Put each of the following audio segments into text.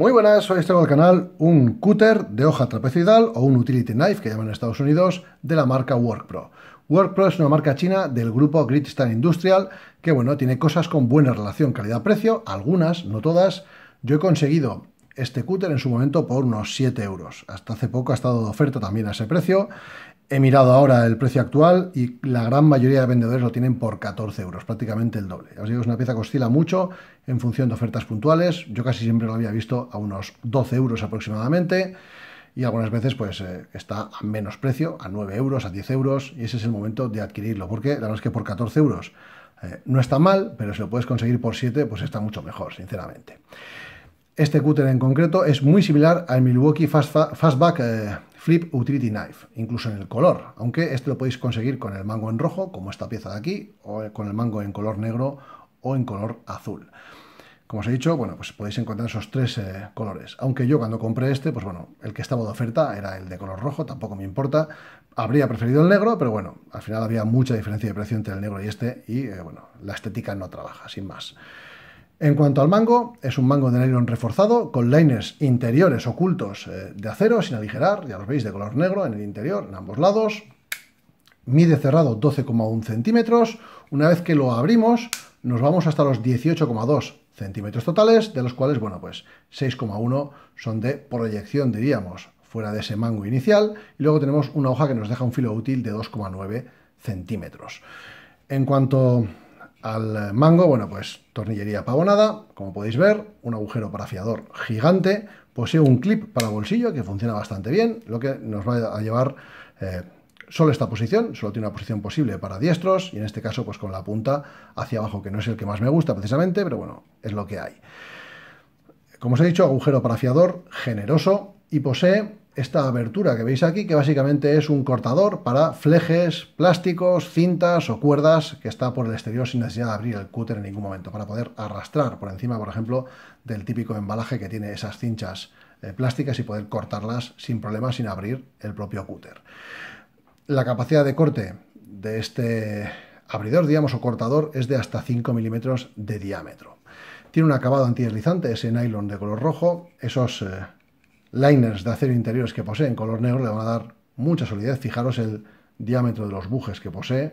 Muy buenas, hoy tengo al canal un cúter de hoja trapezoidal o un utility knife que llaman en Estados Unidos de la marca WorkPro. WorkPro es una marca china del grupo stand Industrial que bueno, tiene cosas con buena relación calidad-precio, algunas, no todas. Yo he conseguido este cúter en su momento por unos 7 euros. Hasta hace poco ha estado de oferta también a ese precio. He mirado ahora el precio actual y la gran mayoría de vendedores lo tienen por 14 euros, prácticamente el doble. Os digo, es una pieza que oscila mucho en función de ofertas puntuales. Yo casi siempre lo había visto a unos 12 euros aproximadamente y algunas veces pues eh, está a menos precio, a 9 euros, a 10 euros y ese es el momento de adquirirlo porque la verdad es que por 14 euros eh, no está mal, pero si lo puedes conseguir por 7 pues está mucho mejor, sinceramente. Este cúter en concreto es muy similar al Milwaukee Fastback eh, Flip Utility Knife, incluso en el color, aunque este lo podéis conseguir con el mango en rojo, como esta pieza de aquí, o con el mango en color negro o en color azul. Como os he dicho, bueno, pues podéis encontrar esos tres eh, colores. Aunque yo cuando compré este, pues bueno, el que estaba de oferta era el de color rojo, tampoco me importa. Habría preferido el negro, pero bueno, al final había mucha diferencia de precio entre el negro y este y eh, bueno, la estética no trabaja, sin más. En cuanto al mango, es un mango de nylon reforzado con liners interiores ocultos eh, de acero sin aligerar, ya los veis, de color negro en el interior, en ambos lados. Mide cerrado 12,1 centímetros. Una vez que lo abrimos, nos vamos hasta los 18,2 centímetros totales, de los cuales, bueno, pues 6,1 son de proyección, diríamos, fuera de ese mango inicial, y luego tenemos una hoja que nos deja un filo útil de 2,9 centímetros. En cuanto al mango, bueno, pues tornillería pavonada, como podéis ver, un agujero para fiador gigante, posee un clip para bolsillo que funciona bastante bien, lo que nos va a llevar... Eh, solo esta posición, solo tiene una posición posible para diestros y en este caso pues con la punta hacia abajo, que no es el que más me gusta precisamente, pero bueno, es lo que hay. Como os he dicho, agujero para fiador generoso y posee esta abertura que veis aquí, que básicamente es un cortador para flejes, plásticos, cintas o cuerdas que está por el exterior sin necesidad de abrir el cúter en ningún momento, para poder arrastrar por encima, por ejemplo, del típico embalaje que tiene esas cinchas eh, plásticas y poder cortarlas sin problemas, sin abrir el propio cúter. La capacidad de corte de este abridor, digamos, o cortador es de hasta 5 milímetros de diámetro. Tiene un acabado es ese nylon de color rojo. Esos eh, liners de acero interiores que posee en color negro le van a dar mucha solidez. Fijaros el diámetro de los bujes que posee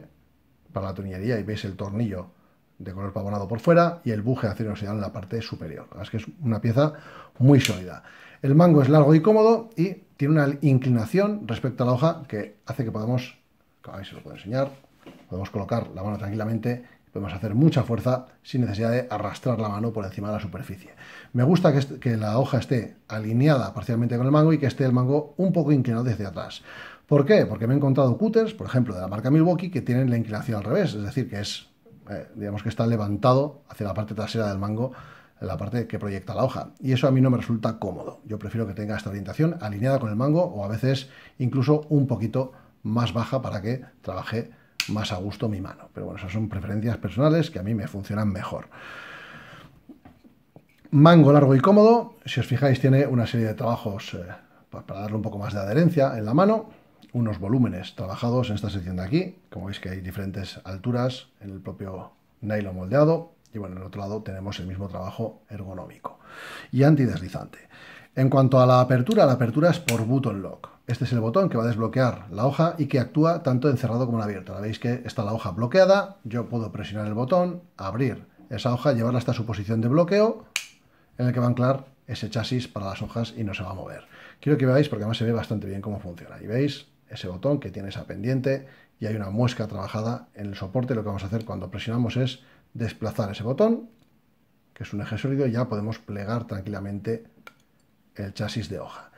para la tuñería, y veis el tornillo de color pavonado por fuera y el buje de acero oxidado en la parte superior. es que es una pieza muy sólida. El mango es largo y cómodo y tiene una inclinación respecto a la hoja que hace que podamos, a ver lo puedo enseñar, podemos colocar la mano tranquilamente y podemos hacer mucha fuerza sin necesidad de arrastrar la mano por encima de la superficie. Me gusta que, que, la hoja esté alineada parcialmente con el mango y que esté el mango un poco inclinado desde atrás. ¿Por qué? Porque me he encontrado cutters, por ejemplo, de la marca Milwaukee, que tienen la inclinación al revés, es decir, que es eh, digamos que está levantado hacia la parte trasera del mango, la parte que proyecta la hoja. Y eso a mí no me resulta cómodo. Yo prefiero que tenga esta orientación alineada con el mango o a veces incluso un poquito más baja para que trabaje más a gusto mi mano. Pero bueno, esas son preferencias personales que a mí me funcionan mejor. Mango largo y cómodo. Si os fijáis, tiene una serie de trabajos eh, para darle un poco más de adherencia en la mano unos volúmenes trabajados en esta sección de aquí. Como veis que hay diferentes alturas en el propio nylon moldeado. Y bueno, en el otro lado tenemos el mismo trabajo ergonómico y antideslizante. En cuanto a la apertura, la apertura es por button lock. Este es el botón que va a desbloquear la hoja y que actúa tanto en cerrado como en abierto. Ahora veis que está la hoja bloqueada, yo puedo presionar el botón, abrir esa hoja, llevarla hasta su posición de bloqueo, en el que va a anclar ese chasis para las hojas y no se va a mover. Quiero que veáis porque además se ve bastante bien cómo funciona. Y veis ese botón que tiene esa pendiente y hay una muesca trabajada en el soporte. Lo que vamos a hacer cuando presionamos es desplazar ese botón, que es un eje sólido, y ya podemos plegar tranquilamente el chasis de hoja.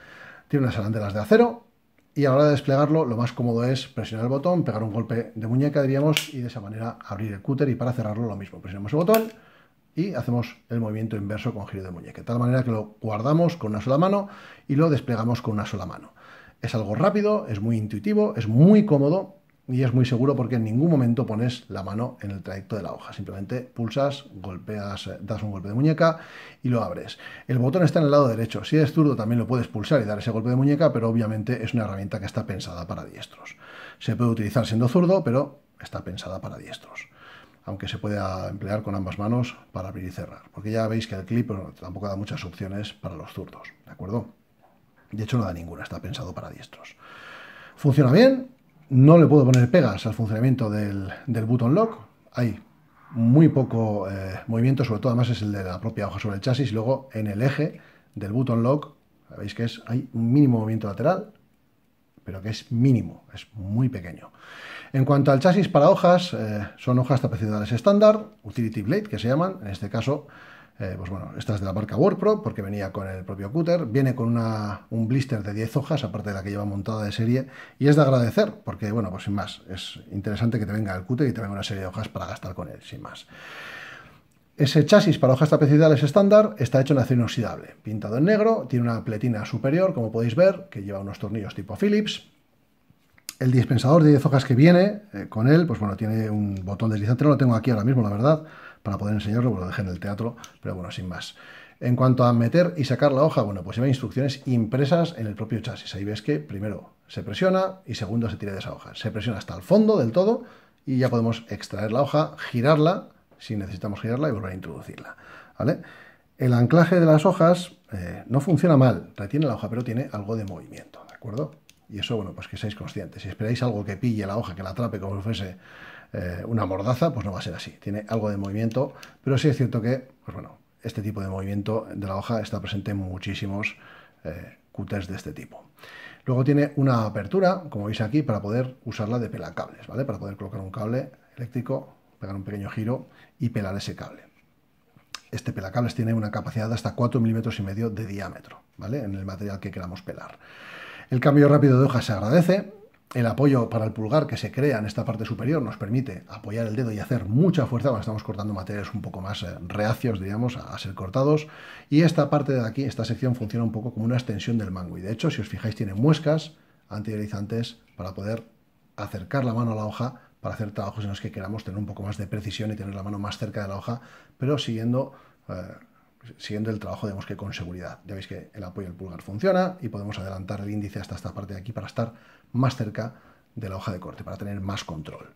Tiene unas arandelas de acero y a la hora de desplegarlo lo más cómodo es presionar el botón, pegar un golpe de muñeca, diríamos, y de esa manera abrir el cúter y para cerrarlo lo mismo. Presionamos el botón hacemos el movimiento inverso con giro de muñeca. De tal manera que lo guardamos con una sola mano y lo desplegamos con una sola mano. Es algo rápido, es muy intuitivo, es muy cómodo y es muy seguro porque en ningún momento pones la mano en el trayecto de la hoja. Simplemente pulsas, golpeas, das un golpe de muñeca y lo abres. El botón está en el lado derecho. Si eres zurdo también lo puedes pulsar y dar ese golpe de muñeca, pero obviamente es una herramienta que está pensada para diestros. Se puede utilizar siendo zurdo, pero está pensada para diestros aunque se pueda emplear con ambas manos para abrir y cerrar, porque ya veis que el clip tampoco da muchas opciones para los zurdos, ¿de acuerdo? De hecho no da ninguna, está pensado para diestros. Funciona bien, no le puedo poner pegas al funcionamiento del, button lock, hay muy poco eh, movimiento, sobre todo además es el de la propia hoja sobre el chasis, y luego en el eje del button lock, veis que es, hay un mínimo movimiento lateral, pero que es mínimo, es muy pequeño. En cuanto al chasis para hojas, eh, son hojas tapecidales estándar, Utility Blade, que se llaman, en este caso, eh, pues bueno, esta es de la marca WordPro, porque venía con el propio cúter, viene con un blister de 10 hojas, aparte de la que lleva montada de serie, y es de agradecer, porque bueno, pues sin más, es interesante que te venga el cúter y te venga una serie de hojas para gastar con él, sin más. Ese chasis para hojas tapecidales estándar está hecho en acero inoxidable, pintado en negro, tiene una pletina superior, como podéis ver, que lleva unos tornillos tipo Phillips, el dispensador de 10 hojas que viene eh, con él, pues bueno, tiene un botón deslizante, no lo tengo aquí ahora mismo, la verdad, para poder enseñarlo, lo dejé en el teatro, pero bueno, sin más. En cuanto a meter y sacar la hoja, bueno, pues lleva instrucciones impresas en el propio chasis. Ahí ves que primero se presiona y segundo se tira de esa hoja. Se presiona hasta el fondo del todo y ya podemos extraer la hoja, girarla, si necesitamos girarla y volver a introducirla. ¿Vale? El anclaje de las hojas eh, no funciona mal, retiene la hoja, pero tiene algo de movimiento, ¿de acuerdo? Y eso, bueno, pues que seáis conscientes. Si esperáis algo que pille la hoja, que la atrape como si fuese eh, una mordaza, pues no va a ser así. Tiene algo de movimiento, pero sí es cierto que, pues bueno, este tipo de movimiento de la hoja está presente en muchísimos eh, de este tipo. Luego tiene una apertura, como veis aquí, para poder usarla de pelacables, ¿vale? Para poder colocar un cable eléctrico, pegar un pequeño giro y pelar ese cable. Este pelacables tiene una capacidad de hasta 4 milímetros y medio de diámetro, ¿vale? En el material que queramos pelar. El cambio rápido de hoja se agradece. El apoyo para el pulgar que se crea en esta parte superior nos permite apoyar el dedo y hacer mucha fuerza cuando estamos cortando materiales un poco más eh, reacios, digamos, a ser cortados. Y esta parte de aquí, esta sección, funciona un poco como una extensión del mango. Y de hecho, si os fijáis, tiene muescas antideslizantes para poder acercar la mano a la hoja para hacer trabajos en los que queramos tener un poco más de precisión y tener la mano más cerca de la hoja, pero siguiendo eh, siguiendo el trabajo digamos que con seguridad. Ya veis que el apoyo del pulgar funciona y podemos adelantar el índice hasta esta parte de aquí para estar más cerca de la hoja de corte, para tener más control.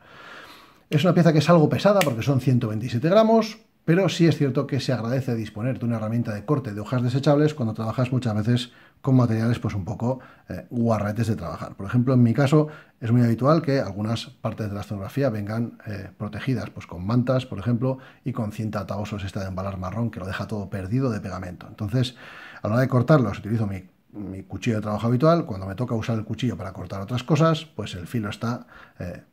Es una pieza que es algo pesada porque son 127 gramos, pero sí es cierto que se agradece disponer de una herramienta de corte de hojas desechables cuando trabajas muchas veces con materiales pues un poco eh, guarretes de trabajar. Por ejemplo, en mi caso es muy habitual que algunas partes de la escenografía vengan eh, protegidas pues con mantas, por ejemplo, y con cinta ataosos esta de embalar marrón que lo deja todo perdido de pegamento. Entonces, a la hora de cortarlos utilizo mi cuchillo de trabajo habitual, cuando me toca usar el cuchillo para cortar otras cosas, pues el filo está, eh,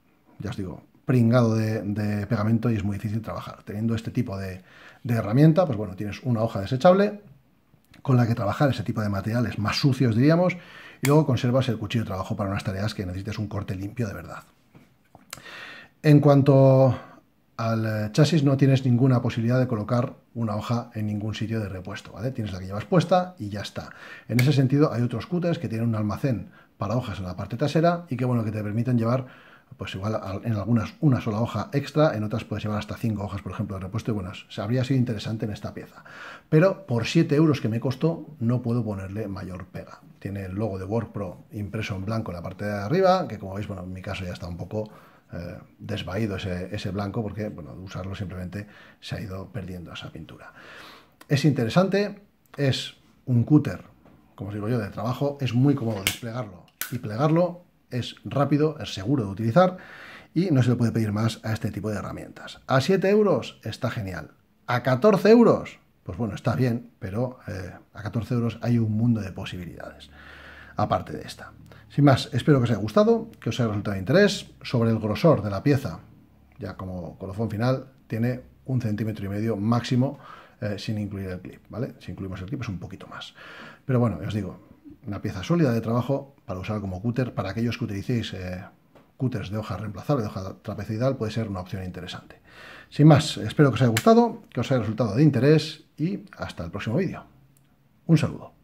ya os digo, pringado de, pegamento y es muy difícil trabajar. Teniendo este tipo de, herramienta, pues bueno, tienes una hoja desechable con la que trabajar ese tipo de materiales más sucios, diríamos, y luego conservas el cuchillo de trabajo para unas tareas que necesites un corte limpio de verdad. En cuanto al eh, chasis no tienes ninguna posibilidad de colocar una hoja en ningún sitio de repuesto, ¿vale? Tienes la que llevas puesta y ya está. En ese sentido hay otros scooters que tienen un almacén para hojas en la parte trasera y que bueno, que te permiten llevar pues igual en algunas una sola hoja extra, en otras puedes llevar hasta cinco hojas, por ejemplo, de repuesto. Y bueno, se habría sido interesante en esta pieza. Pero por 7 euros que me costó, no puedo ponerle mayor pega. Tiene el logo de WordPro impreso en blanco en la parte de arriba, que como veis, bueno, en mi caso ya está un poco eh, desvaído ese, ese, blanco, porque bueno, de usarlo simplemente se ha ido perdiendo esa pintura. Es interesante, es un cúter, como digo yo, de trabajo, es muy cómodo desplegarlo y plegarlo es rápido, es seguro de utilizar y no se le puede pedir más a este tipo de herramientas. A 7 euros está genial. A 14 euros, pues bueno, está bien, pero eh, a 14 euros hay un mundo de posibilidades, aparte de esta. Sin más, espero que os haya gustado, que os haya resultado de interés. Sobre el grosor de la pieza, ya como colofón final, tiene un centímetro y medio máximo eh, sin incluir el clip, ¿vale? Si incluimos el clip es un poquito más. Pero bueno, os digo, una pieza sólida de trabajo para usar como cúter. Para aquellos que utilicéis eh, cúters de hoja reemplazable, de hoja trapezoidal, puede ser una opción interesante. Sin más, espero que os haya gustado, que os haya resultado de interés y hasta el próximo vídeo. Un saludo.